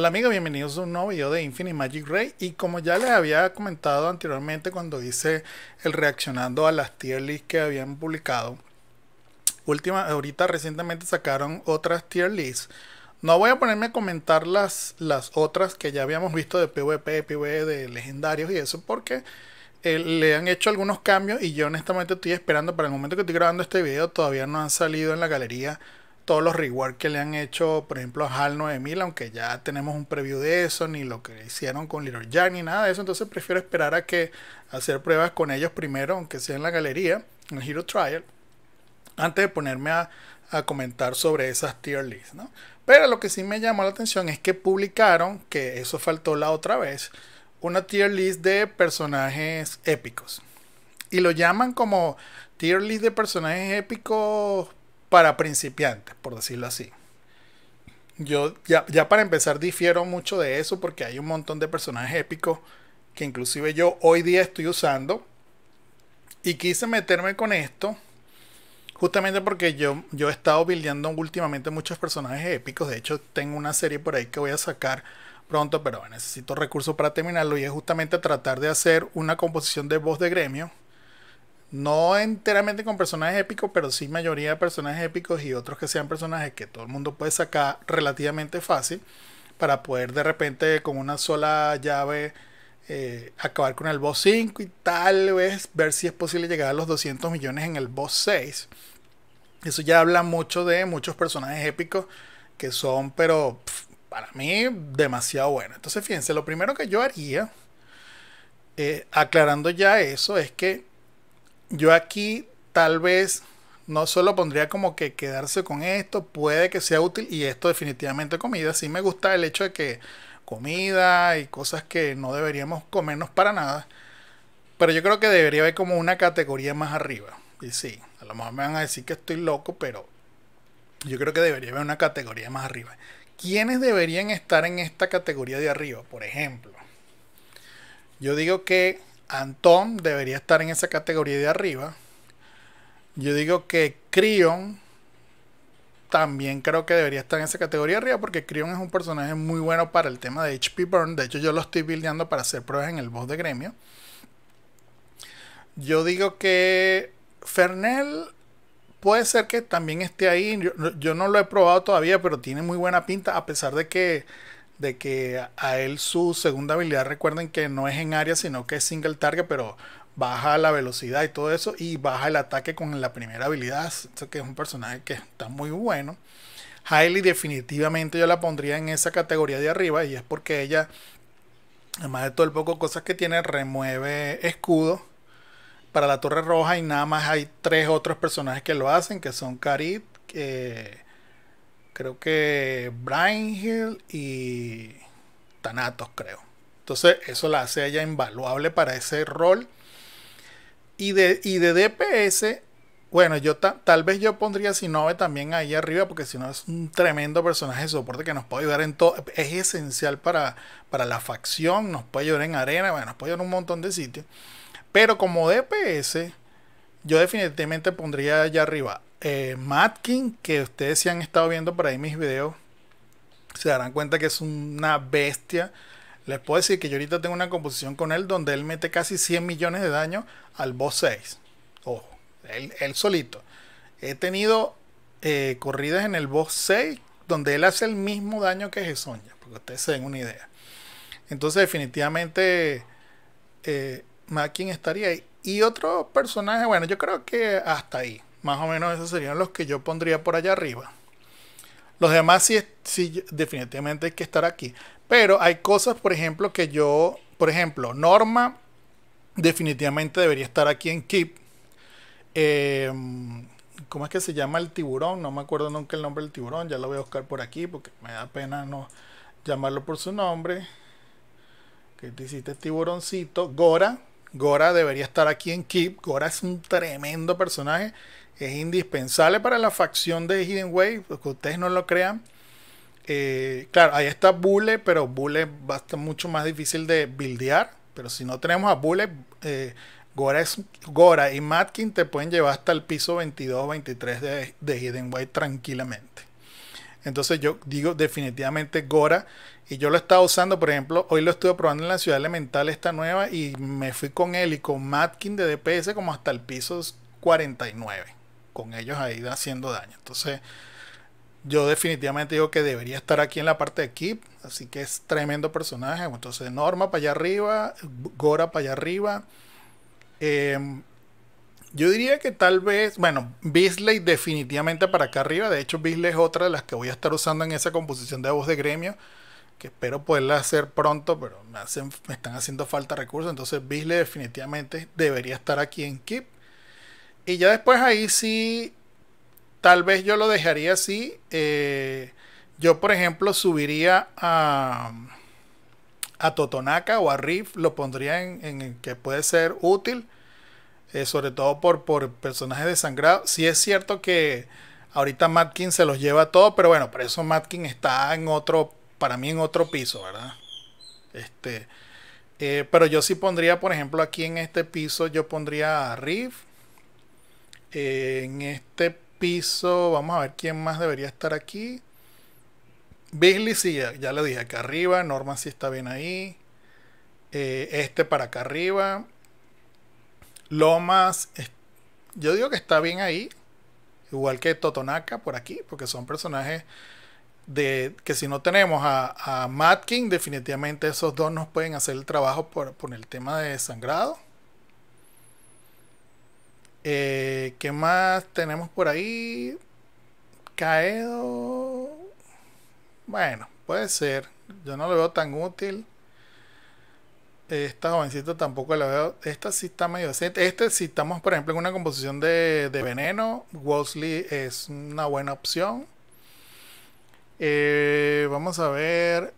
Hola amigos, bienvenidos a un nuevo video de Infinite Magic Ray y como ya les había comentado anteriormente cuando hice el reaccionando a las tier lists que habían publicado última, ahorita recientemente sacaron otras tier lists no voy a ponerme a comentar las, las otras que ya habíamos visto de PvP, PvE, de legendarios y eso porque eh, le han hecho algunos cambios y yo honestamente estoy esperando para el momento que estoy grabando este video todavía no han salido en la galería todos los rework que le han hecho, por ejemplo, a HAL 9000, aunque ya tenemos un preview de eso, ni lo que hicieron con Little Jack, ni nada de eso. Entonces prefiero esperar a que hacer pruebas con ellos primero, aunque sea en la galería, en el Hero Trial, antes de ponerme a, comentar sobre esas tier lists. Pero lo que sí me llamó la atención es que publicaron, que eso faltó la otra vez, una tier list de personajes épicos. Y lo llaman como tier list de personajes épicos para principiantes, por decirlo así. Yo ya, para empezar difiero mucho de eso porque hay un montón de personajes épicos que inclusive yo hoy día estoy usando. Y quise meterme con esto justamente porque yo, yo he estado buildeando últimamente muchos personajes épicos. De hecho, tengo una serie por ahí que voy a sacar pronto, pero necesito recursos para terminarlo y es justamente tratar de hacer una composición de voz de gremio no enteramente con personajes épicos, pero sí mayoría de personajes épicos y otros que sean personajes que todo el mundo puede sacar relativamente fácil para poder de repente con una sola llave eh, acabar con el boss 5 y tal vez ver si es posible llegar a los 200 millones en el boss 6. Eso ya habla mucho de muchos personajes épicos que son, pero para mí, demasiado buenos. Entonces, fíjense, lo primero que yo haría, eh, aclarando ya eso, es que yo aquí tal vez no solo pondría como que quedarse con esto, puede que sea útil y esto definitivamente comida. Sí me gusta el hecho de que comida y cosas que no deberíamos comernos para nada. Pero yo creo que debería haber como una categoría más arriba. Y sí, a lo mejor me van a decir que estoy loco, pero yo creo que debería haber una categoría más arriba. ¿Quiénes deberían estar en esta categoría de arriba? Por ejemplo, yo digo que Antón debería estar en esa categoría de arriba. Yo digo que Creon también creo que debería estar en esa categoría arriba porque Creon es un personaje muy bueno para el tema de HP Burn. De hecho, yo lo estoy buildeando para hacer pruebas en el boss de gremio. Yo digo que Fernel puede ser que también esté ahí. yo no lo he probado todavía, pero tiene muy buena pinta a pesar de que de que a él su segunda habilidad, recuerden que no es en área, sino que es single target, pero baja la velocidad y todo eso, y baja el ataque con la primera habilidad, que es un personaje que está muy bueno. Hailey definitivamente yo la pondría en esa categoría de arriba, y es porque ella, además de todo el poco cosas que tiene, remueve escudo para la Torre Roja, y nada más hay tres otros personajes que lo hacen, que son Karit, que creo que Brian Hill y Thanatos, creo. Entonces, eso la hace ella invaluable para ese rol. Y de, de DPS, bueno, yo tal vez yo pondría Sinove también ahí arriba, porque si no es un tremendo personaje de soporte que nos puede ayudar en todo. Es esencial para, para la facción, nos puede ayudar en arena, bueno, nos puede ayudar en un montón de sitios. Pero como DPS, yo definitivamente pondría allá arriba eh, Matkin, que ustedes si han estado viendo por ahí mis videos, se darán cuenta que es una bestia. Les puedo decir que yo ahorita tengo una composición con él donde él mete casi 100 millones de daño al boss 6. Ojo, él, solito. He tenido eh, corridas en el boss 6 donde él hace el mismo daño que Para porque ustedes se den una idea. Entonces definitivamente eh, estaría ahí. Y otro personaje, bueno, yo creo que hasta ahí. Más o menos esos serían los que yo pondría por allá arriba. Los demás sí, definitivamente hay que estar aquí. Pero hay cosas, por ejemplo, que yo, por ejemplo, Norma definitivamente debería estar aquí en Keep. Em, ¿Cómo es que se llama el tiburón? No me acuerdo nunca el nombre del tiburón. Ya lo voy a buscar por aquí porque me da pena no llamarlo por su nombre. Que te hiciste tiburoncito. Gora. Gora debería estar aquí en Keep. Gora es un tremendo personaje es indispensable para la facción de Hidden Wave, pues, que ustedes no lo crean. Eh, claro, ahí está Bule, pero Bule va a estar mucho más difícil de buildear. Pero si no tenemos a Bule, eh, Gora, y Matkin te pueden llevar hasta el piso 22 23 de, Hidden Wave tranquilamente. Entonces yo digo definitivamente Gora. Y yo lo estaba usando, por ejemplo, hoy lo estuve probando en la ciudad elemental esta nueva y me fui con él y con Matkin de DPS como hasta el piso 49 con ellos ahí haciendo daño. Entonces, yo definitivamente digo que debería estar aquí en la parte de Keep. así que es tremendo personaje. Entonces, Norma para allá arriba, Gora para allá arriba. Em, yo diría que tal vez, bueno, bisley definitivamente para acá arriba. De hecho, Beasley es otra de las que voy a estar usando en esa composición de voz de gremio, que espero poderla hacer pronto, pero me, hacen, me están haciendo falta recursos. Entonces, bisley definitivamente debería estar aquí en Keep. Y ya después ahí sí, tal vez yo lo dejaría así. Eh, yo, por ejemplo, subiría a, a Totonaca o a Riff, lo pondría en, el que puede ser útil, eh, sobre todo por, por personajes sangrado Sí es cierto que ahorita Matkin se los lleva todo, pero bueno, por eso Matkin está en otro, para mí en otro piso, ¿verdad? Este, eh, pero yo sí pondría, por ejemplo, aquí en este piso, yo pondría a Riff, en este piso, vamos a ver quién más debería estar aquí. Bisley, sí, ya, lo dije, acá arriba. Norma sí está bien ahí. Eh, este para acá arriba. Lomas, yo digo que está bien ahí. Igual que Totonaca por aquí, porque son personajes de que si no tenemos a, a King, definitivamente esos dos nos pueden hacer el trabajo por el tema de sangrado. ¿Qué más tenemos por ahí? Caedo. Bueno, puede ser. Yo no lo veo tan útil. Esta jovencita tampoco la veo. Esta sí está medio decente. Este, si estamos, por ejemplo, en una composición de, veneno, Wolseley es una buena opción. Eh, vamos a ver.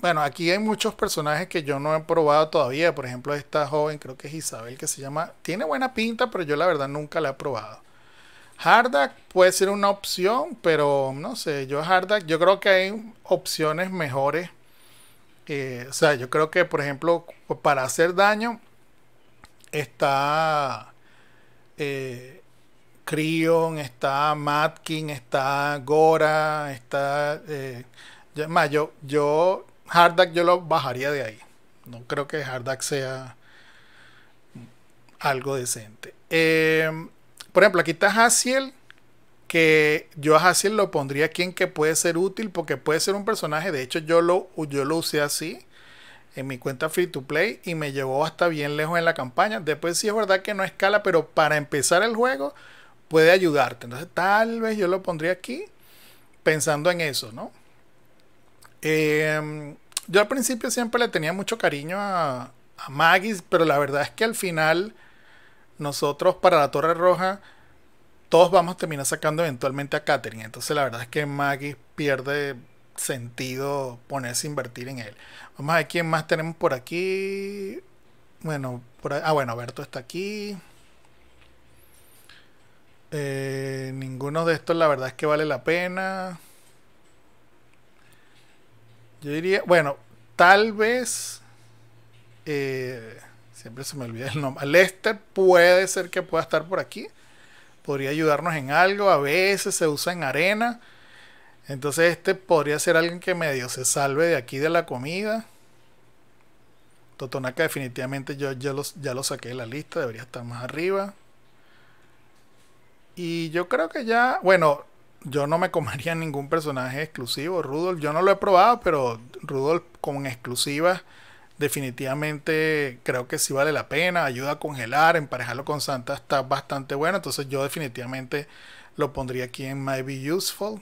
Bueno, aquí hay muchos personajes que yo no he probado todavía. Por ejemplo, esta joven, creo que es Isabel, que se llama. Tiene buena pinta, pero yo la verdad nunca la he probado. Hardak puede ser una opción, pero no sé. Yo Hardak, yo creo que hay opciones mejores. Eh, o sea, yo creo que, por ejemplo, para hacer daño está eh, está está Matkin, está Gora, está. Eh, yo, yo Hardak yo lo bajaría de ahí. No creo que Hardak sea algo decente. Em, por ejemplo, aquí está Haciel, que yo a lo pondría aquí en que puede ser útil, porque puede ser un personaje. De hecho, yo lo, yo lo usé así en mi cuenta free to play y me llevó hasta bien lejos en la campaña. Después sí es verdad que no escala, pero para empezar el juego puede ayudarte. Entonces tal vez yo lo pondría aquí pensando en eso, ¿no? Em, yo al principio siempre le tenía mucho cariño a, Magis pero la verdad es que al final nosotros para la Torre Roja todos vamos a terminar sacando eventualmente a Katherine. Entonces la verdad es que Magis pierde sentido ponerse a invertir en él. Vamos a ver quién más tenemos por aquí. Bueno, ah bueno, Berto está aquí. Eh, ninguno de estos la verdad es que vale la pena. Yo diría, bueno, tal vez. Eh, siempre se me olvida el nombre. Lester puede ser que pueda estar por aquí. Podría ayudarnos en algo. A veces se usa en arena. Entonces este podría ser alguien que medio se salve de aquí de la comida. Totonaca definitivamente yo ya lo saqué de la lista. Debería estar más arriba. Y yo creo que ya... Bueno, yo no me comería ningún personaje exclusivo. Rudolf, yo no lo he probado, pero Rudolf con exclusivas definitivamente creo que sí vale la pena. Ayuda a congelar, emparejarlo con Santa está bastante bueno. Entonces yo definitivamente lo pondría aquí en Might Be Useful.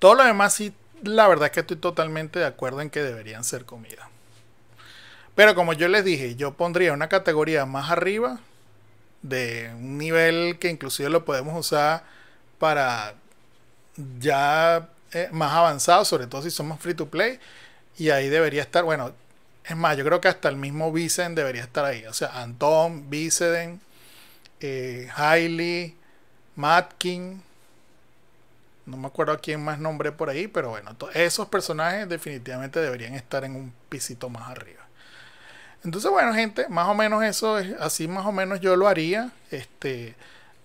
Todo lo demás sí, la verdad es que estoy totalmente de acuerdo en que deberían ser comida. Pero como yo les dije, yo pondría una categoría más arriba de un nivel que inclusive lo podemos usar para ya eh, más avanzado. sobre todo si somos free to play. Y ahí debería estar, bueno, es más, yo creo que hasta el mismo Vicen debería estar ahí. O sea, Anton, Vicen, eh, Hailey, Matkin. No me acuerdo a quién más nombré por ahí, pero bueno, esos personajes definitivamente deberían estar en un pisito más arriba. Entonces, bueno, gente, más o menos eso es así, más o menos yo lo haría. Este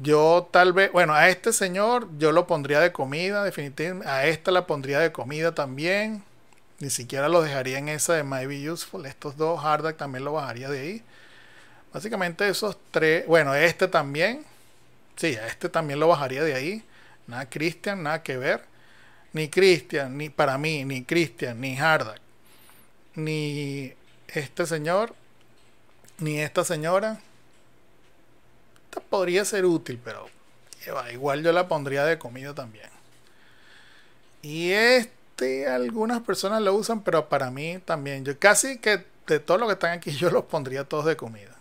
yo tal vez, bueno, a este señor yo lo pondría de comida, definitivamente. A esta la pondría de comida también. Ni siquiera lo dejaría en esa de Might Be Useful. Estos dos, Hardak también lo bajaría de ahí. Básicamente esos tres, bueno, este también. Sí, a este también lo bajaría de ahí. Nada Christian, nada que ver. Ni Christian, ni para mí, ni Christian, ni Hardak. Ni este señor, ni esta señora podría ser útil, pero igual yo la pondría de comida también. Y este, algunas personas lo usan, pero para mí también. Yo casi que de todo lo que están aquí, yo los pondría todos de comida.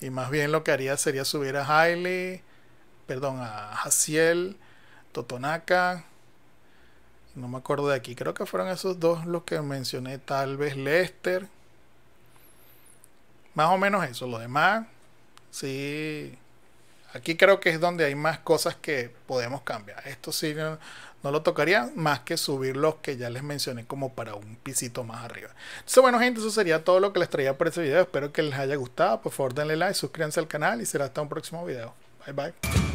Y más bien lo que haría sería subir a Hailey, perdón, a Haciel, Totonaca. No me acuerdo de aquí. Creo que fueron esos dos los que mencioné. Tal vez Lester. Más o menos eso. Lo demás, sí. Aquí creo que es donde hay más cosas que podemos cambiar. Esto sí no, lo tocaría más que subir los que ya les mencioné como para un pisito más arriba. Entonces, bueno, gente, eso sería todo lo que les traía por este video. Espero que les haya gustado. Por favor, denle like, suscríbanse al canal y será hasta un próximo video. Bye bye.